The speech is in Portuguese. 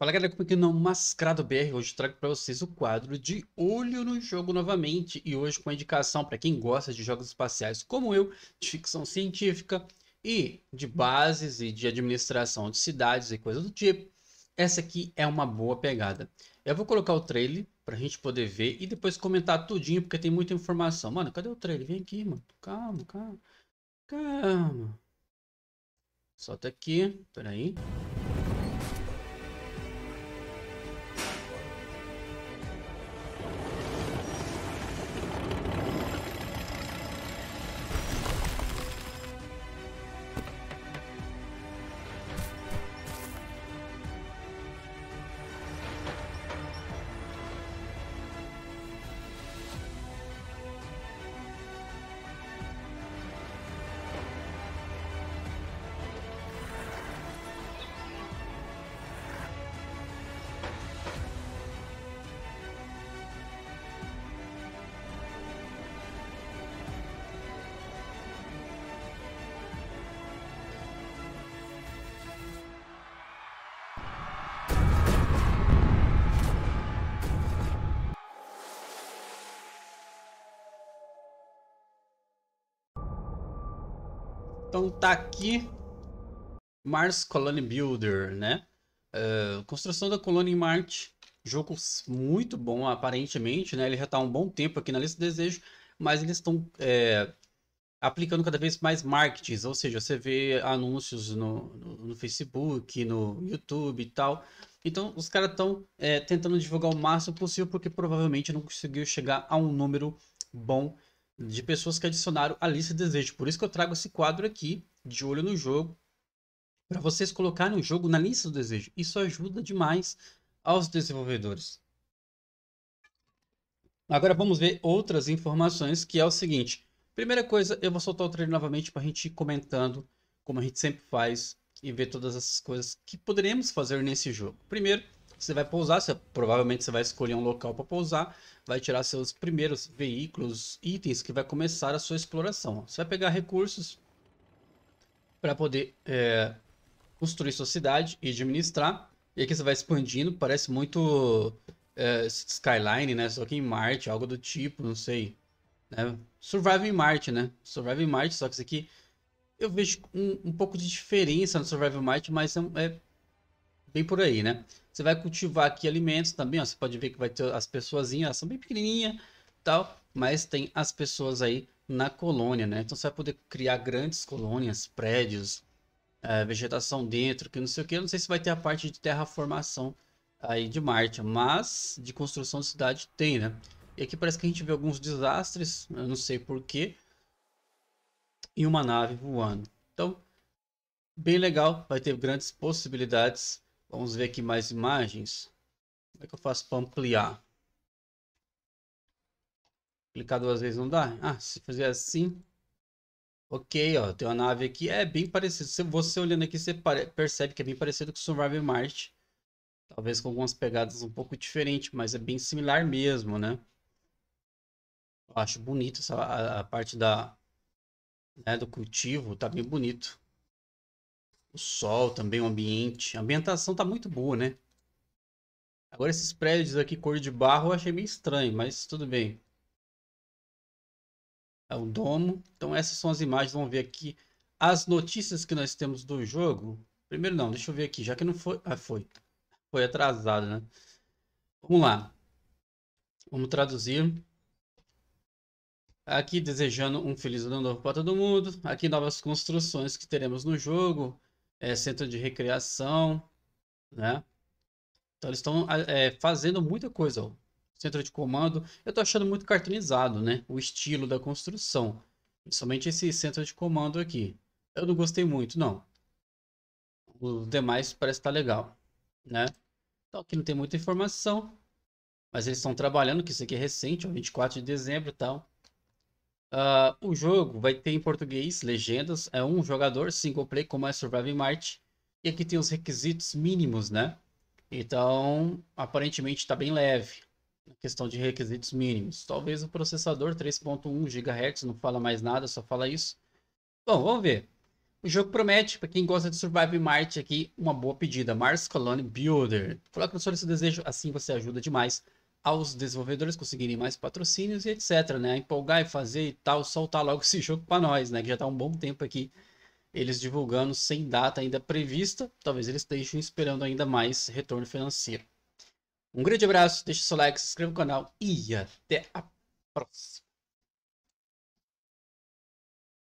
Fala galera, como é que não Mascrado BR? Hoje trago para vocês o quadro de Olho no Jogo novamente e hoje com a indicação para quem gosta de jogos espaciais como eu, de ficção científica e de bases e de administração de cidades e coisas do tipo. Essa aqui é uma boa pegada. Eu vou colocar o trailer para a gente poder ver e depois comentar tudinho porque tem muita informação. Mano, cadê o trailer? Vem aqui, mano. Calma, calma. Calma. Solta aqui. Peraí. aí. Então tá aqui Mars Colony Builder, né? Uh, construção da colônia em Marte. Jogo muito bom, aparentemente, né? Ele já tá há um bom tempo aqui na lista de desejos, mas eles estão é, aplicando cada vez mais marketing, ou seja, você vê anúncios no, no, no Facebook, no YouTube e tal. Então, os caras estão é, tentando divulgar o máximo possível, porque provavelmente não conseguiu chegar a um número bom de pessoas que adicionaram a lista de desejo. Por isso que eu trago esse quadro aqui, de olho no jogo, para vocês colocarem o jogo na lista do desejo. Isso ajuda demais aos desenvolvedores. Agora vamos ver outras informações, que é o seguinte. Primeira coisa, eu vou soltar o trailer novamente para a gente ir comentando, como a gente sempre faz, e ver todas essas coisas que poderemos fazer nesse jogo. Primeiro, você vai pousar, você, provavelmente você vai escolher um local para pousar, vai tirar seus primeiros veículos, itens que vai começar a sua exploração. Você vai pegar recursos para poder é, construir sua cidade e administrar. E aqui você vai expandindo, parece muito é, Skyline, né? Só que em Marte, algo do tipo, não sei. Né? Survive em Marte, né? Survive em Marte, só que isso aqui eu vejo um, um pouco de diferença no Survival Marte mas é, é, bem por aí, né? Você vai cultivar aqui alimentos também, ó, você pode ver que vai ter as pessoas, elas são bem pequenininhas tal, mas tem as pessoas aí na colônia, né? Então você vai poder criar grandes colônias, prédios, é, vegetação dentro, que não sei o que. não sei se vai ter a parte de terraformação aí de Marte, mas de construção de cidade tem, né? E aqui parece que a gente vê alguns desastres, eu não sei porquê, e uma nave voando. Então, bem legal, vai ter grandes possibilidades Vamos ver aqui mais imagens. Como é que eu faço para ampliar? Clicar duas vezes não dá? Ah, se fizer assim. Ok, ó, tem uma nave aqui. É bem parecido. Se você olhando aqui, você percebe que é bem parecido com o Survive Marte. Talvez com algumas pegadas um pouco diferentes, mas é bem similar mesmo, né? Eu acho bonito essa, a, a parte da, né, do cultivo, tá bem bonito. O sol também, o ambiente. A ambientação tá muito boa, né? Agora esses prédios aqui, cor de barro, eu achei meio estranho, mas tudo bem. É o domo. Então essas são as imagens, vamos ver aqui. As notícias que nós temos do jogo. Primeiro não, deixa eu ver aqui, já que não foi... Ah, foi. Foi atrasado, né? Vamos lá. Vamos traduzir. Aqui desejando um feliz ano novo para todo mundo. Aqui novas construções que teremos no jogo é, centro de recreação, né? Então eles estão é, fazendo muita coisa. Ó. Centro de comando, eu estou achando muito cartunizado, né? O estilo da construção, principalmente esse centro de comando aqui. Eu não gostei muito, não. Os demais parece estar tá legal, né? Então aqui não tem muita informação, mas eles estão trabalhando, que isso aqui é recente, ó, 24 de dezembro e tal. Uh, o jogo vai ter em português legendas, é um jogador, single play, como é Surviving Marte. E aqui tem os requisitos mínimos, né? Então, aparentemente está bem leve na questão de requisitos mínimos. Talvez o processador 3.1 GHz não fala mais nada, só fala isso. Bom, vamos ver. O jogo promete, para quem gosta de Survive Marte aqui, uma boa pedida. Mars Colony Builder. coloca no seu desejo, assim você ajuda demais aos desenvolvedores conseguirem mais patrocínios e etc, né? Empolgar e fazer e tal, soltar logo esse jogo para nós, né? Que já tá um bom tempo aqui eles divulgando sem data ainda prevista. Talvez eles estejam esperando ainda mais retorno financeiro. Um grande abraço, deixe seu like, se inscreva no canal e até a próxima.